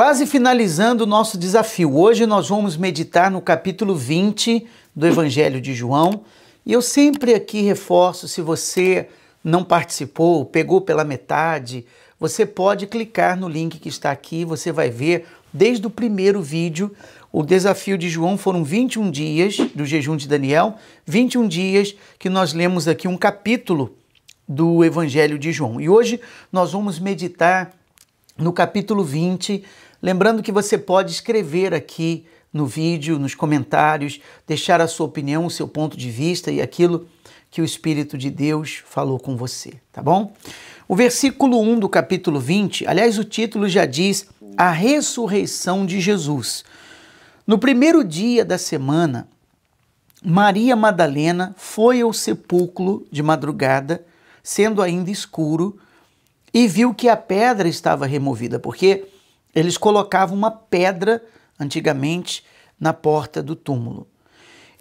Quase finalizando o nosso desafio. Hoje nós vamos meditar no capítulo 20 do Evangelho de João. E eu sempre aqui reforço: se você não participou, pegou pela metade, você pode clicar no link que está aqui, você vai ver desde o primeiro vídeo. O desafio de João foram 21 dias do jejum de Daniel, 21 dias que nós lemos aqui um capítulo do Evangelho de João. E hoje nós vamos meditar no capítulo 20 Lembrando que você pode escrever aqui no vídeo, nos comentários, deixar a sua opinião, o seu ponto de vista e aquilo que o Espírito de Deus falou com você, tá bom? O versículo 1 do capítulo 20, aliás, o título já diz A Ressurreição de Jesus. No primeiro dia da semana, Maria Madalena foi ao sepulcro de madrugada, sendo ainda escuro, e viu que a pedra estava removida, porque eles colocavam uma pedra, antigamente, na porta do túmulo.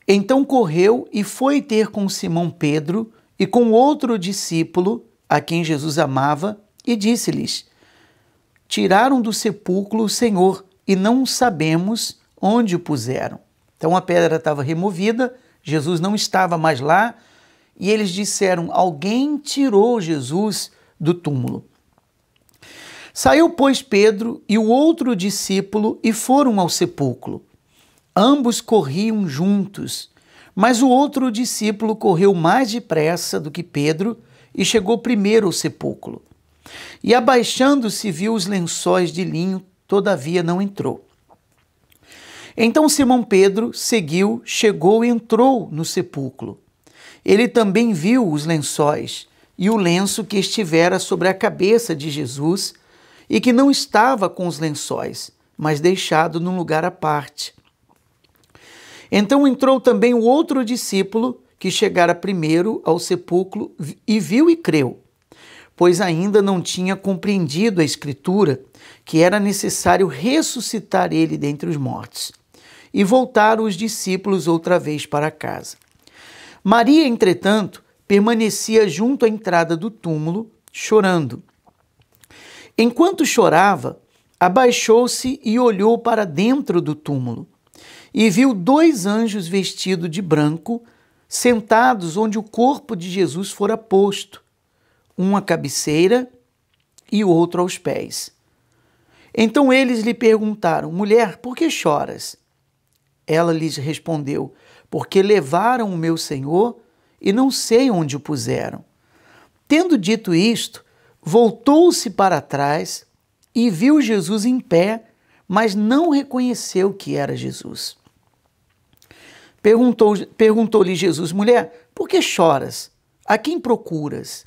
Então correu e foi ter com Simão Pedro e com outro discípulo, a quem Jesus amava, e disse-lhes: Tiraram do sepulcro o Senhor e não sabemos onde o puseram. Então a pedra estava removida, Jesus não estava mais lá, e eles disseram: Alguém tirou Jesus do túmulo. Saiu, pois, Pedro e o outro discípulo e foram ao sepulcro. Ambos corriam juntos, mas o outro discípulo correu mais depressa do que Pedro e chegou primeiro ao sepulcro. E abaixando-se, viu os lençóis de linho, todavia não entrou. Então Simão Pedro seguiu, chegou e entrou no sepulcro. Ele também viu os lençóis e o lenço que estivera sobre a cabeça de Jesus e que não estava com os lençóis, mas deixado num lugar à parte. Então entrou também o outro discípulo, que chegara primeiro ao sepulcro e viu e creu, pois ainda não tinha compreendido a Escritura que era necessário ressuscitar ele dentre os mortos. E voltaram os discípulos outra vez para casa. Maria, entretanto, permanecia junto à entrada do túmulo, chorando. Enquanto chorava, abaixou-se e olhou para dentro do túmulo e viu dois anjos vestidos de branco sentados onde o corpo de Jesus fora posto, um à cabeceira e o outro aos pés. Então eles lhe perguntaram: Mulher, por que choras? Ela lhes respondeu: Porque levaram o meu senhor e não sei onde o puseram. Tendo dito isto, voltou-se para trás e viu Jesus em pé, mas não reconheceu que era Jesus. Perguntou-lhe perguntou Jesus, mulher, por que choras? A quem procuras?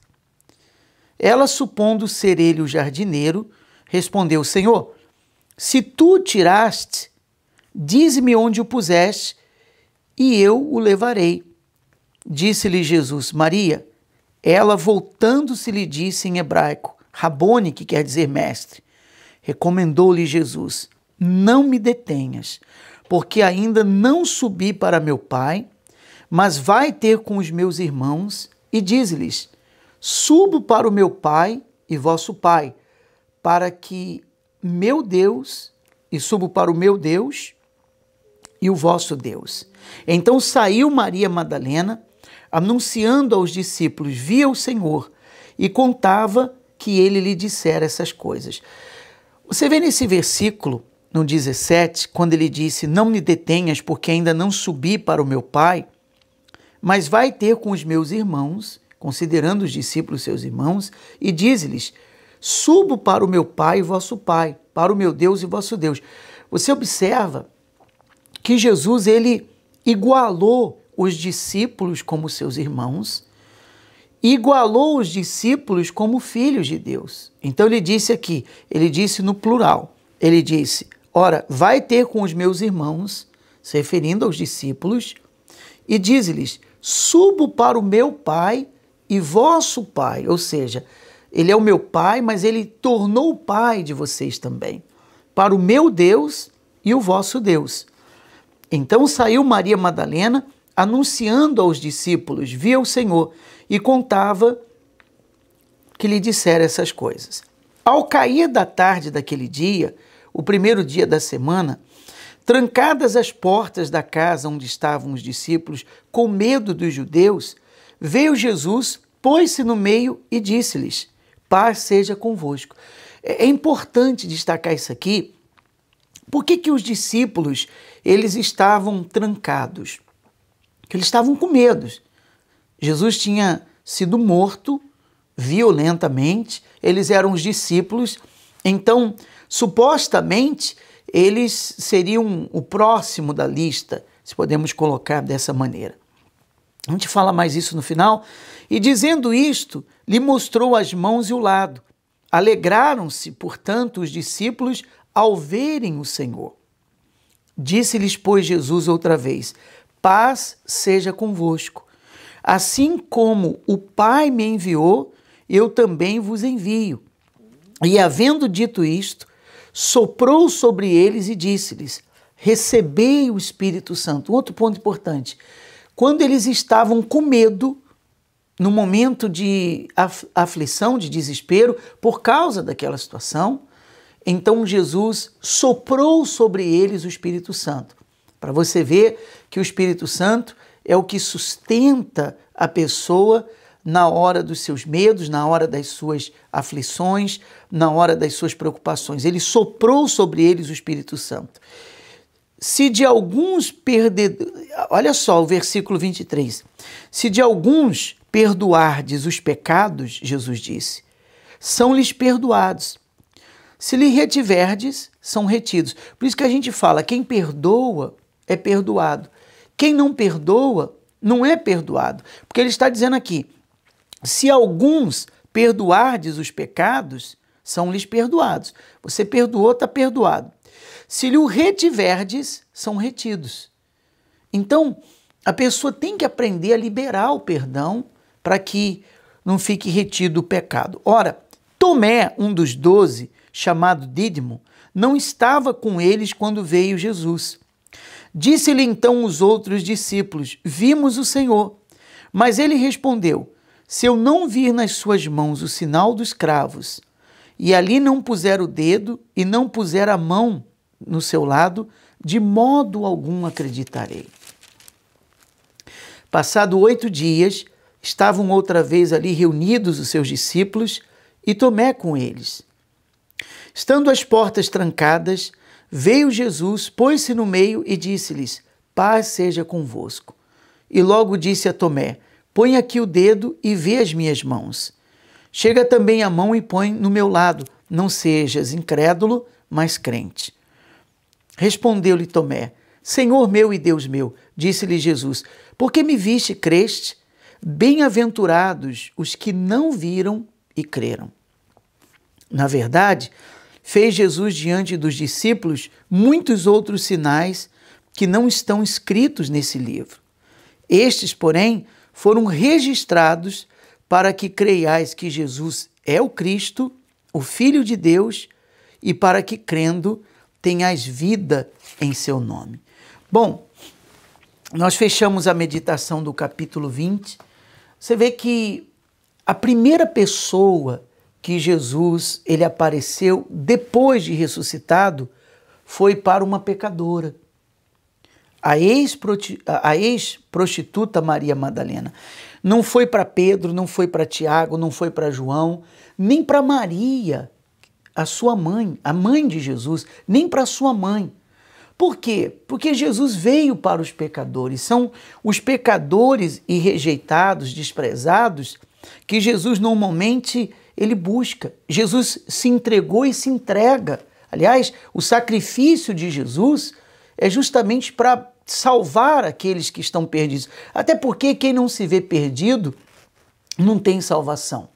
Ela, supondo ser ele o jardineiro, respondeu: Senhor, se tu o tiraste, dize-me onde o puseste, e eu o levarei. Disse-lhe Jesus: Maria. Ela, voltando-se, lhe disse em hebraico, Rabone, que quer dizer mestre. Recomendou-lhe Jesus: Não me detenhas, porque ainda não subi para meu pai, mas vai ter com os meus irmãos e diz-lhes: Subo para o meu pai e vosso pai, para que meu Deus, e subo para o meu Deus e o vosso Deus. Então saiu Maria Madalena anunciando aos discípulos: via o Senhor, e contava que ele lhe dissera essas coisas. Você vê nesse versículo, no 17, quando ele disse: Não me detenhas, porque ainda não subi para o meu Pai, mas vai ter com os meus irmãos, considerando os discípulos seus irmãos, e diz-lhes: Subo para o meu Pai e vosso Pai, para o meu Deus e vosso Deus. Você observa que Jesus ele igualou os discípulos como seus irmãos, igualou os discípulos como filhos de Deus. Então ele disse aqui, ele disse no plural, ele disse: Ora, vai ter com os meus irmãos, se referindo aos discípulos, e diz-lhes: Subo para o meu Pai e vosso Pai, ou seja, ele é o meu Pai, mas ele tornou o Pai de vocês também, para o meu Deus e o vosso Deus. Então saiu Maria Madalena anunciando aos discípulos, via o Senhor e contava que lhe dissera essas coisas. Ao cair da tarde daquele dia, o primeiro dia da semana, trancadas as portas da casa onde estavam os discípulos, com medo dos judeus, veio Jesus, pôs-se no meio e disse-lhes: Paz seja convosco. É, é importante destacar isso aqui. Por que, que os discípulos eles estavam trancados? que eles estavam com medo. Jesus tinha sido morto violentamente, eles eram os discípulos, então, supostamente, eles seriam o próximo da lista, se podemos colocar dessa maneira. A gente fala mais isso no final. E dizendo isto, lhe mostrou as mãos e o lado. Alegraram-se, portanto, os discípulos ao verem o Senhor. Disse-lhes, pois, Jesus outra vez: Paz seja convosco. Assim como o Pai me enviou, eu também vos envio. E havendo dito isto, soprou sobre eles e disse-lhes: Recebei o Espírito Santo. Outro ponto importante. Quando eles estavam com medo, no momento de aflição, de desespero, por causa daquela situação, então Jesus soprou sobre eles o Espírito Santo. Para você ver que o Espírito Santo é o que sustenta a pessoa na hora dos seus medos, na hora das suas aflições, na hora das suas preocupações. Ele soprou sobre eles o Espírito Santo. Se de alguns perdedores. Olha só o versículo 23. Se de alguns perdoardes os pecados, Jesus disse, são-lhes perdoados. Se lhe retiverdes, são retidos. Por isso que a gente fala: quem perdoa é perdoado. Quem não perdoa não é perdoado. Porque ele está dizendo aqui: se alguns perdoardes os pecados, são-lhes perdoados. Você perdoou, está perdoado. Se lhe o retiverdes, são retidos. Então, a pessoa tem que aprender a liberar o perdão para que não fique retido o pecado. Ora, Tomé, um dos doze, chamado Dídimo, não estava com eles quando veio Jesus. Disse-lhe então os outros discípulos: Vimos o Senhor. Mas ele respondeu: Se eu não vir nas suas mãos o sinal dos cravos, e ali não puser o dedo e não puser a mão no seu lado, de modo algum acreditarei. Passado oito dias, estavam outra vez ali reunidos os seus discípulos e Tomé com eles. Estando as portas trancadas, Veio Jesus, pôs-se no meio e disse-lhes: Paz seja convosco. E logo disse a Tomé: Põe aqui o dedo e vê as minhas mãos. Chega também a mão e põe no meu lado. Não sejas incrédulo, mas crente. Respondeu-lhe Tomé: Senhor meu e Deus meu, disse-lhe Jesus: Por que me viste e creste? Bem-aventurados os que não viram e creram. Na verdade, fez Jesus diante dos discípulos muitos outros sinais que não estão escritos nesse livro. Estes, porém, foram registrados para que creiais que Jesus é o Cristo, o Filho de Deus, e para que, crendo, tenhais vida em seu nome. Bom, nós fechamos a meditação do capítulo 20. Você vê que a primeira pessoa que Jesus ele apareceu depois de ressuscitado foi para uma pecadora, a ex-prostituta Maria Madalena. Não foi para Pedro, não foi para Tiago, não foi para João, nem para Maria, a sua mãe, a mãe de Jesus, nem para sua mãe. Por quê? Porque Jesus veio para os pecadores. São os pecadores e rejeitados, desprezados, que Jesus normalmente ele busca. Jesus se entregou e se entrega. Aliás, o sacrifício de Jesus é justamente para salvar aqueles que estão perdidos. Até porque quem não se vê perdido não tem salvação.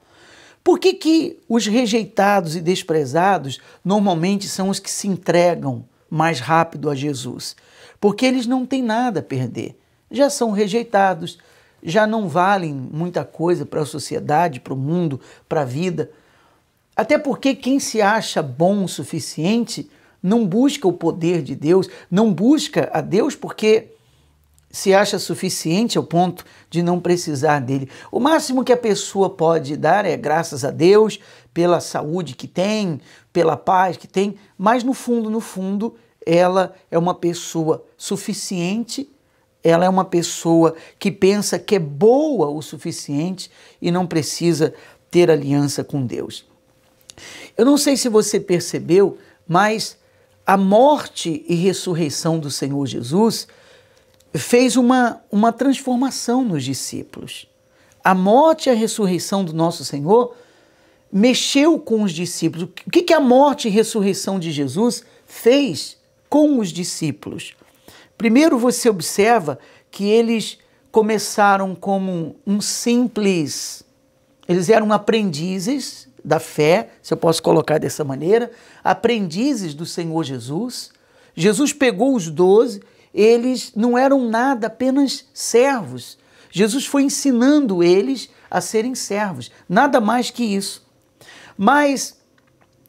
Por que, que os rejeitados e desprezados normalmente são os que se entregam mais rápido a Jesus? Porque eles não têm nada a perder. Já são rejeitados, já não valem muita coisa para a sociedade, para o mundo, para a vida. Até porque quem se acha bom o suficiente não busca o poder de Deus, não busca a Deus porque se acha suficiente ao ponto de não precisar dele. O máximo que a pessoa pode dar é graças a Deus pela saúde que tem, pela paz que tem, mas no fundo, no fundo, ela é uma pessoa suficiente ela é uma pessoa que pensa que é boa o suficiente e não precisa ter aliança com Deus. Eu não sei se você percebeu, mas a morte e ressurreição do Senhor Jesus fez uma, uma transformação nos discípulos. A morte e a ressurreição do nosso Senhor mexeu com os discípulos. O que, que a morte e ressurreição de Jesus fez com os discípulos? Primeiro você observa que eles começaram como um simples, eles eram aprendizes da fé, se eu posso colocar dessa maneira, aprendizes do Senhor Jesus. Jesus pegou os doze, eles não eram nada, apenas servos. Jesus foi ensinando eles a serem servos, nada mais que isso. Mas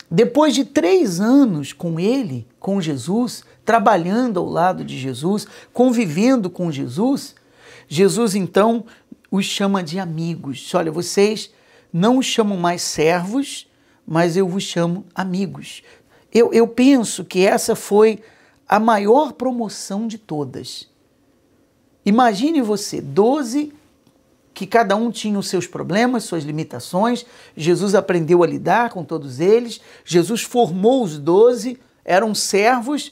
depois de três anos com ele, com Jesus, trabalhando ao lado de Jesus, convivendo com Jesus, Jesus então os chama de amigos. Olha, vocês não os chamam mais servos, mas eu vos chamo amigos. Eu, eu penso que essa foi a maior promoção de todas. Imagine você, 12 que cada um tinha os seus problemas, suas limitações, Jesus aprendeu a lidar com todos eles, Jesus formou os doze, eram servos,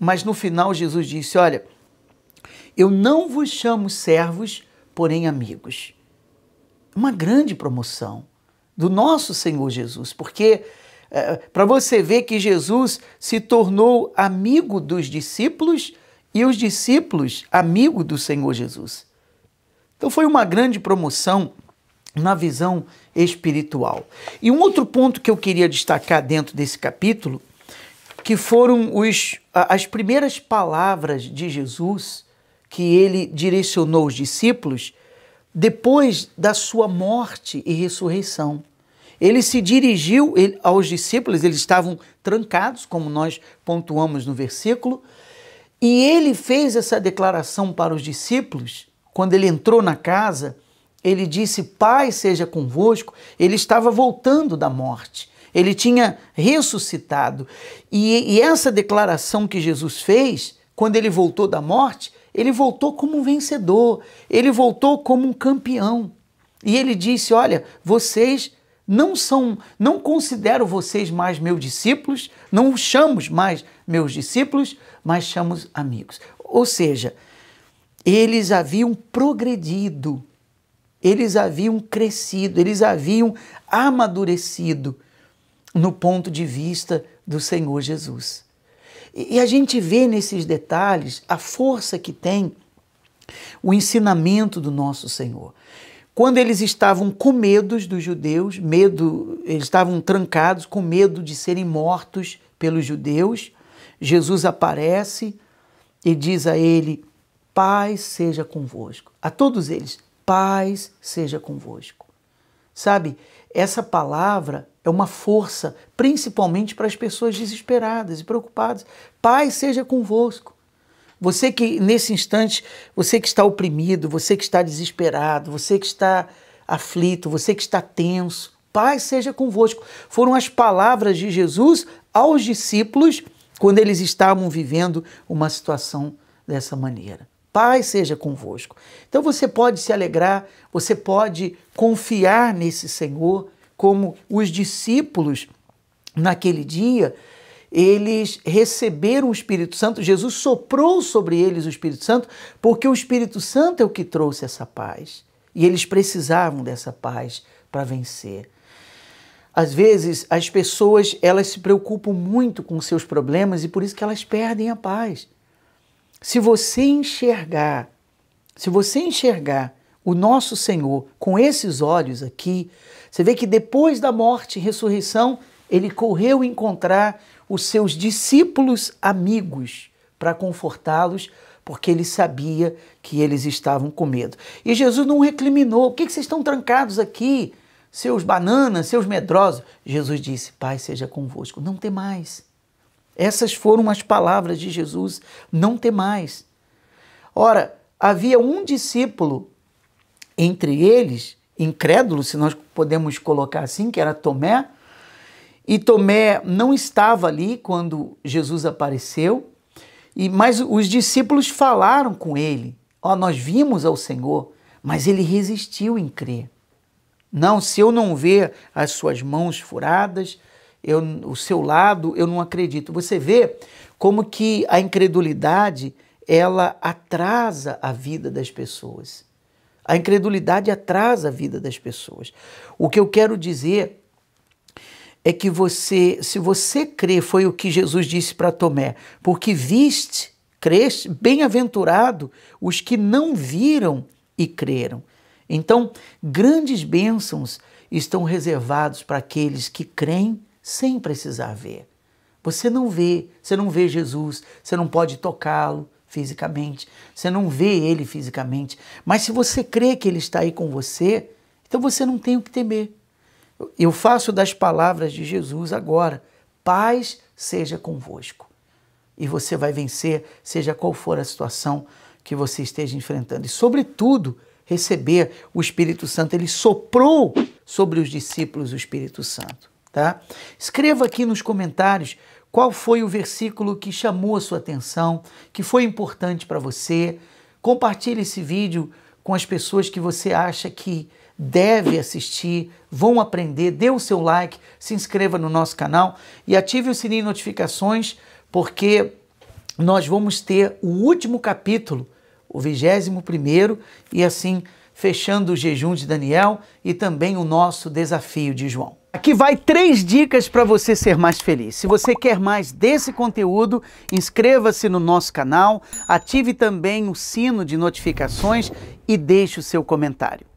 mas no final Jesus disse: Olha, eu não vos chamo servos, porém amigos. Uma grande promoção do nosso Senhor Jesus, porque é, para você ver que Jesus se tornou amigo dos discípulos e os discípulos amigo do Senhor Jesus. Então foi uma grande promoção na visão espiritual. E um outro ponto que eu queria destacar dentro desse capítulo que foram os, as primeiras palavras de Jesus que ele direcionou os discípulos depois da sua morte e ressurreição. Ele se dirigiu aos discípulos, eles estavam trancados, como nós pontuamos no versículo, e ele fez essa declaração para os discípulos quando ele entrou na casa. Ele disse: Pai seja convosco. Ele estava voltando da morte ele tinha ressuscitado. E, e essa declaração que Jesus fez, quando ele voltou da morte, ele voltou como um vencedor, ele voltou como um campeão. E ele disse: Olha, vocês não são, não considero vocês mais meus discípulos, não os chamo mais meus discípulos, mas chamo amigos. Ou seja, eles haviam progredido, eles haviam crescido, eles haviam amadurecido no ponto de vista do Senhor Jesus. E a gente vê nesses detalhes a força que tem o ensinamento do nosso Senhor. Quando eles estavam com medo dos judeus, medo, eles estavam trancados com medo de serem mortos pelos judeus, Jesus aparece e diz a ele: Paz seja convosco. A todos eles, paz seja convosco. Sabe, essa palavra é uma força, principalmente para as pessoas desesperadas e preocupadas. Pai seja convosco. Você que nesse instante, você que está oprimido, você que está desesperado, você que está aflito, você que está tenso, Pai seja convosco. Foram as palavras de Jesus aos discípulos quando eles estavam vivendo uma situação dessa maneira. Pai seja convosco. Então você pode se alegrar, você pode confiar nesse Senhor como os discípulos naquele dia, eles receberam o Espírito Santo, Jesus soprou sobre eles o Espírito Santo, porque o Espírito Santo é o que trouxe essa paz. E eles precisavam dessa paz para vencer. Às vezes, as pessoas, elas se preocupam muito com seus problemas e por isso que elas perdem a paz. Se você enxergar, se você enxergar o nosso Senhor com esses olhos aqui, você vê que depois da morte e ressurreição, ele correu encontrar os seus discípulos amigos para confortá-los, porque ele sabia que eles estavam com medo. E Jesus não recriminou: por que vocês estão trancados aqui, seus bananas, seus medrosos? Jesus disse: Pai seja convosco, não tem mais". Essas foram as palavras de Jesus: não tem mais". Ora, havia um discípulo entre eles incrédulo, se nós podemos colocar assim, que era Tomé. E Tomé não estava ali quando Jesus apareceu, e mas os discípulos falaram com ele: Ó, oh, nós vimos ao Senhor, mas ele resistiu em crer. Não, se eu não ver as suas mãos furadas, eu, o seu lado, eu não acredito. Você vê como que a incredulidade ela atrasa a vida das pessoas. A incredulidade atrasa a vida das pessoas. O que eu quero dizer é que você, se você crê, foi o que Jesus disse para Tomé, porque viste, creste, bem-aventurado os que não viram e creram. Então, grandes bênçãos estão reservados para aqueles que creem sem precisar ver. Você não vê, você não vê Jesus, você não pode tocá-lo, fisicamente, você não vê ele fisicamente, mas se você crê que ele está aí com você, então você não tem o que temer. Eu faço das palavras de Jesus agora: paz seja convosco. E você vai vencer, seja qual for a situação que você esteja enfrentando. E, sobretudo, receber o Espírito Santo. Ele soprou sobre os discípulos o Espírito Santo. Tá? Escreva aqui nos comentários qual foi o versículo que chamou a sua atenção, que foi importante para você? Compartilhe esse vídeo com as pessoas que você acha que deve assistir, vão aprender, dê o seu like, se inscreva no nosso canal e ative o sininho de notificações, porque nós vamos ter o último capítulo, o 21 primeiro, e assim fechando o jejum de Daniel e também o nosso desafio de João. Aqui vai três dicas para você ser mais feliz. Se você quer mais desse conteúdo, inscreva-se no nosso canal, ative também o sino de notificações e deixe o seu comentário.